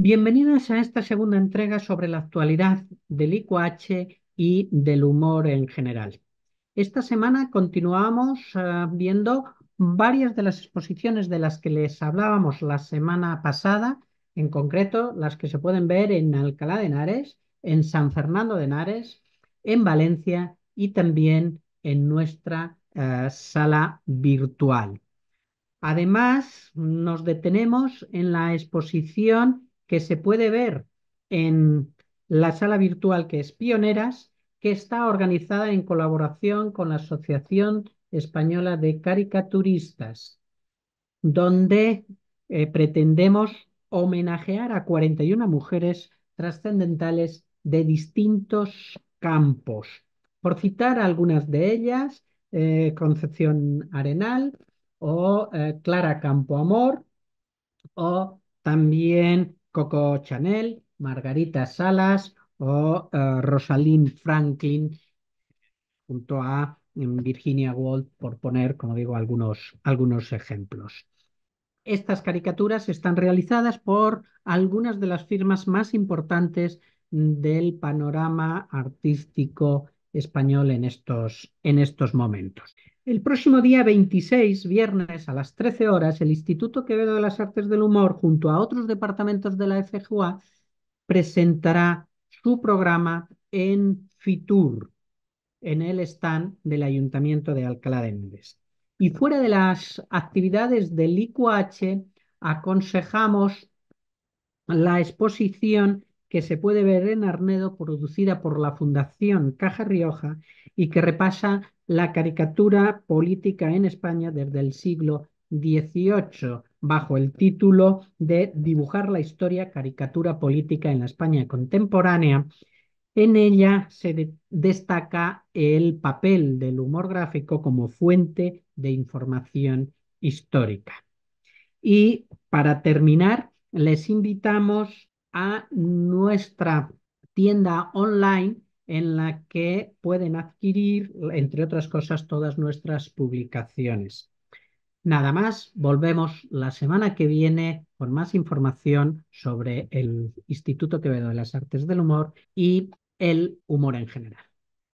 Bienvenidas a esta segunda entrega sobre la actualidad del IQH y del humor en general. Esta semana continuamos eh, viendo varias de las exposiciones de las que les hablábamos la semana pasada, en concreto las que se pueden ver en Alcalá de Henares, en San Fernando de Henares, en Valencia y también en nuestra eh, sala virtual. Además, nos detenemos en la exposición que se puede ver en la sala virtual que es Pioneras, que está organizada en colaboración con la Asociación Española de Caricaturistas, donde eh, pretendemos homenajear a 41 mujeres trascendentales de distintos campos. Por citar algunas de ellas, eh, Concepción Arenal o Clara eh, Clara Campoamor o también Coco Chanel, Margarita Salas o eh, Rosalind Franklin, junto a mm, Virginia Woolf, por poner, como digo, algunos, algunos ejemplos. Estas caricaturas están realizadas por algunas de las firmas más importantes del panorama artístico español en estos, en estos momentos. El próximo día 26, viernes, a las 13 horas, el Instituto Quevedo de las Artes del Humor, junto a otros departamentos de la FJUA, presentará su programa en FITUR, en el stand del Ayuntamiento de Alcalá de Henares. Y fuera de las actividades del IQH, aconsejamos la exposición que se puede ver en Arnedo, producida por la Fundación Caja Rioja y que repasa la caricatura política en España desde el siglo XVIII, bajo el título de Dibujar la historia caricatura política en la España contemporánea. En ella se destaca el papel del humor gráfico como fuente de información histórica. Y para terminar, les invitamos a nuestra tienda online en la que pueden adquirir, entre otras cosas, todas nuestras publicaciones. Nada más, volvemos la semana que viene con más información sobre el Instituto Quevedo de las Artes del Humor y el humor en general.